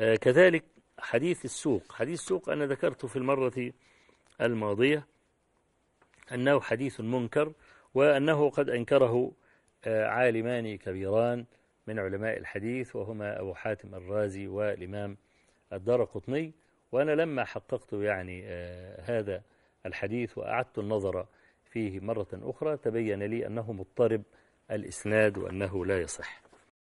آه، كذلك حديث السوق حديث السوق أنا ذكرته في المرة الماضية أنه حديث منكر وأنه قد أنكره آه، عالمان كبيران من علماء الحديث وهما أبو حاتم الرازي والإمام الدار قطني وأنا لما حققت يعني آه، هذا الحديث وأعدت النظر فيه مرة أخرى تبين لي أنه مضطرب الإسناد وأنه لا يصح